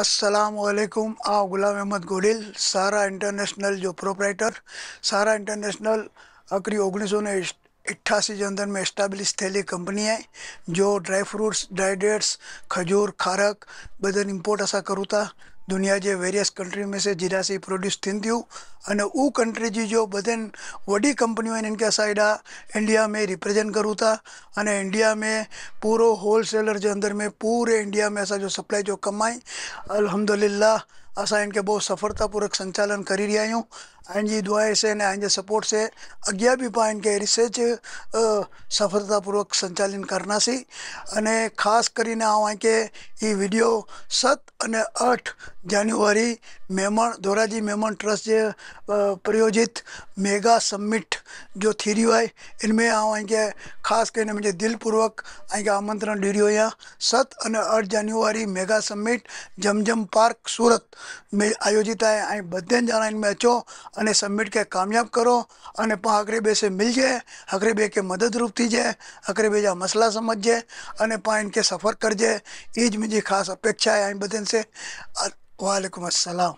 अस्सलाम वालेकुम आ गुलाम अहमद गोडिल सारा इंटरनेशनल जो प्रोपराइटर सारा इंटरनेशनल अकड़ी सौ अठासी के अंदर में एस्टाब्लिश थे कंपनी है जो ड्राई फ्रूट्स ड्राई डेट्स खजूर खारक बदन इम्पोर्ट असा करूँ था दुनिया के वेरियस कंट्री में से जीरा सी प्रोड्यूस थींदियूं अने उहा कंट्री जी जो बदन वॾी कंपनियों आहिनि हिननि खे इंडिया में रिप्रेजेंट करूँ था अने इंडिया में पूरो होलसेलर के अंदर में पूरे इंडिया में असो सप्लाई जो कमाई आहे અસાઇન કે બહુ સફરતાપૂર્વક સંચાલન કરી રહ્યા હું એનજી દ્વારા સે અને આજના સપોર્ટ સે અગ્ય બી પાન કે રિસર્ચ સફરતાપૂર્વક સંચાલન karna se અને ખાસ કરીને આવા કે ઈ વિડિયો 7 અને 8 જાન્યુઆરી મેમણ ધોરાજી મેમણ ટ્રસ્ટ જે પરયોજિત મેગા સમિટ જો થિર્યું આ ઇનમે આવા કે ખાસ કરીને મને દિલપૂર્વક આનું આમંત્રણ દીડ્યોયા 7 અને 8 જાન્યુઆરી મેગા સમિટ જમ જમ પાર્ક સુરત મે આયોજિતાએ આ બદન જરાન મેચો અને સબમિટ કે કામયાબ કરો અને પા અકરેબે સે મિલજે હકરેબે કે મદદરૂપ થીજે અકરેબે જો મસાલા સમજે અને પા ઇન કે સફર કરજે એ જ મેજી ખાસ અપેક્ષા આ બદન સે અવાલેકુમ અસલામ